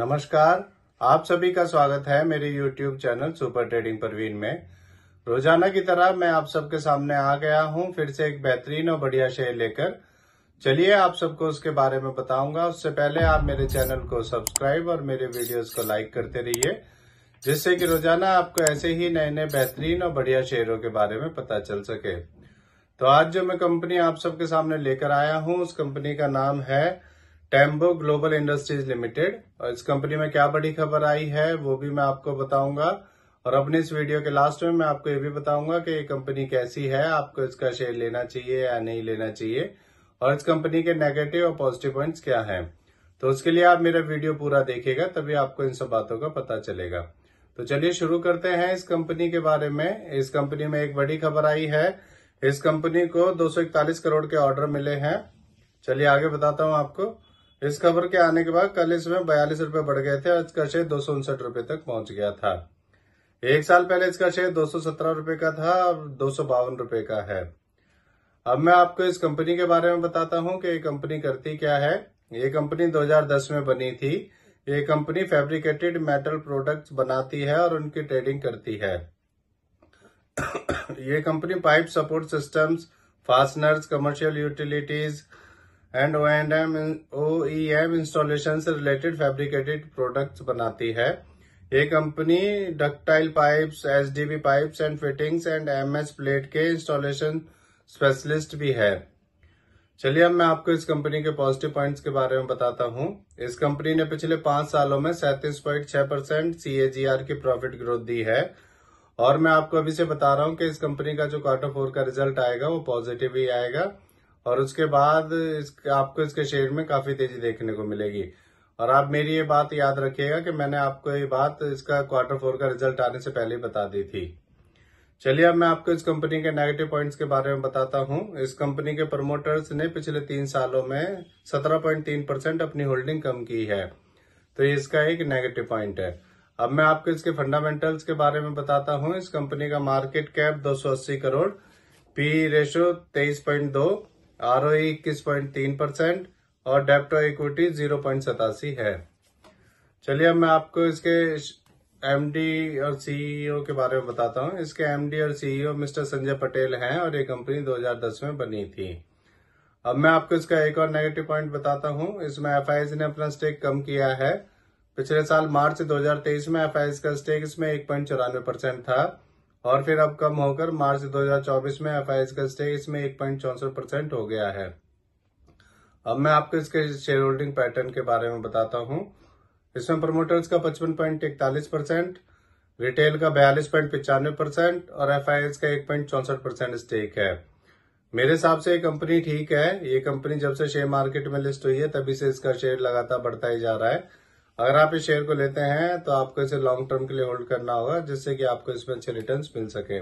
नमस्कार आप सभी का स्वागत है मेरे YouTube channel super trading Parveen में रोजाना की तरह मैं आप सबके सामने आ गया हूं फिर से एक बेहतरीन और बढ़िया शेयर लेकर चलिए आप सबको उसके बारे में बताऊंगा उससे पहले आप मेरे चैनल को सब्सक्राइब और मेरे वीडियोस को लाइक करते रहिए जिससे कि रोजाना आपको ऐसे ही नए नए बेहतरीन और बढ़िया शेयरों के बारे में पता चल सके तो आज जो मैं कंपनी आप सबके सामने लेकर आया हूं उस कंपनी का नाम है टेम्बो ग्लोबल इंडस्ट्रीज लिमिटेड और इस कंपनी में क्या बड़ी खबर आई है वो भी मैं आपको बताऊंगा और अपने इस वीडियो के लास्ट में मैं आपको ये भी बताऊंगा कि ये कंपनी कैसी है आपको इसका शेयर लेना चाहिए या नहीं लेना चाहिए और इस कंपनी के नेगेटिव और पॉजिटिव पॉइंट्स क्या हैं तो उसके लिए आप मेरा वीडियो पूरा देखेगा तभी आपको इन सब बातों का पता चलेगा तो चलिए शुरू करते हैं इस कंपनी के बारे में इस कंपनी में एक बड़ी खबर आई है इस कंपनी को दो करोड़ के ऑर्डर मिले हैं चलिए आगे बताता हूं आपको इस खबर के आने के बाद कल इसमें बयालीस रूपये बढ़ गए थे और इसका शेयर दो सौ उनसठ रूपये तक पहुंच गया था एक साल पहले इसका शेयर दो सौ सत्रह रूपये का था अब दो सौ बावन रूपये का है अब मैं आपको इस कंपनी के बारे में बताता हूं कि ये कंपनी करती क्या है ये कंपनी 2010 में बनी थी ये कंपनी फैब्रिकेटेड मेटल प्रोडक्ट्स बनाती है और उनकी ट्रेडिंग करती है ये company pipe support systems fasteners commercial utilities and O and M O E M installation से रिलेटेड फेब्रिकेटेड प्रोडक्ट बनाती है ये company ductile pipes B pipe and fittings and S plate के इंस्टॉलेशन स्पेशलिस्ट भी है चलिए अब मैं आपको इस कंपनी के पॉजिटिव पॉइंट्स के बारे में बताता हूँ इस कंपनी ने पिछले पांच सालों में सैंतीस पॉइंट छह परसेंट सीएजीआर की प्रॉफिट ग्रोथ दी है और मैं आपको अभी से बता रहा हूँ कि इस कंपनी का जो क्वार्टर फोर का रिजल्ट आएगा वो पॉजिटिव ही आएगा और उसके बाद इस आपको इसके शेड में काफी तेजी देखने को मिलेगी और आप मेरी ये बात याद रखिएगा कि मैंने आपको ये बात इसका क्वार्टर फोर का रिजल्ट आने से पहले बता दी थी चलिए अब मैं आपको इस कंपनी के नेगेटिव पॉइंट्स के बारे में बताता हूं इस कंपनी के प्रमोटर्स ने पिछले तीन सालों में सत्रह परसेंट अपनी होल्डिंग कम की है तो इसका एक नेगेटिव पॉइंट है अब मैं आपको इसके फंडामेंटल्स के बारे में बताता हूं इस कंपनी का market cap 280 crore P ratio 23.2 R e इक्कीस पॉइंट तीन परसेंट और डेप्ट इक्विटी जीरो पॉइंट सतासी है चलिए अब मैं आपको इसके एमडी और सीईओ e के बारे में बताता हूँ इसके एमडी और CEO e mister Sanjay Patel हैं और ये कंपनी 2010 में बनी थी अब मैं आपको इसका एक और नेगेटिव पॉइंट बताता हूँ इसमें एफ ने अपना स्टेक कम किया है पिछले साल मार्च 2023 में एफ का स्टेक इसमें एक पॉइंट चौरानवे परसेंट था और फिर अब कम होकर मार्च 2024 में एफ का स्टेक इसमें एक परसेंट हो गया है अब मैं आपको इसके शेयर होल्डिंग पैटर्न के बारे में बताता हूँ इसमें प्रमोटर्स का पचपन पॉइंट इकतालीस परसेंट रिटेल का बयालीस पॉइंट पिचानवे परसेंट और एफ का एक पॉइंट चौसठ परसेंट स्टेक है मेरे हिसाब से ये कंपनी ठीक है ये कंपनी जब से शेयर मार्केट में लिस्ट हुई है तभी से इसका शेयर लगातार बढ़ता ही जा रहा है अगर आप इस शेयर को लेते हैं तो आपको इसे लॉन्ग टर्म के लिए होल्ड करना होगा जिससे कि आपको इसमें अच्छे रिटर्न मिल सके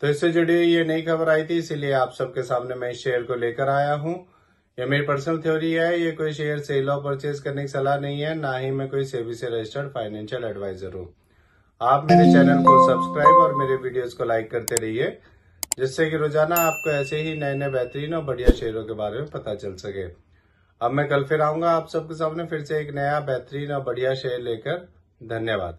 तो इससे जुड़ी हुई ये नई खबर आई थी इसीलिए आप सबके सामने मैं इस शेयर को लेकर आया हूँ ये मेरी पर्सनल थ्योरी है ये कोई शेयर सेल और परचेज करने की सलाह नहीं है ना ही मैं कोई सेबी से रजिस्टर्ड फाइनेंशियल एडवाइजर हूँ आप मेरे चैनल को सब्सक्राइब और मेरे वीडियोस को लाइक करते रहिए जिससे कि रोजाना आपको ऐसे ही नए नए बेहतरीन और बढ़िया शेयरों के बारे में पता चल सके अब मैं कल फिर आऊंगा आप सबके सामने फिर से एक नया बेहतरीन और बढ़िया शेयर लेकर धन्यवाद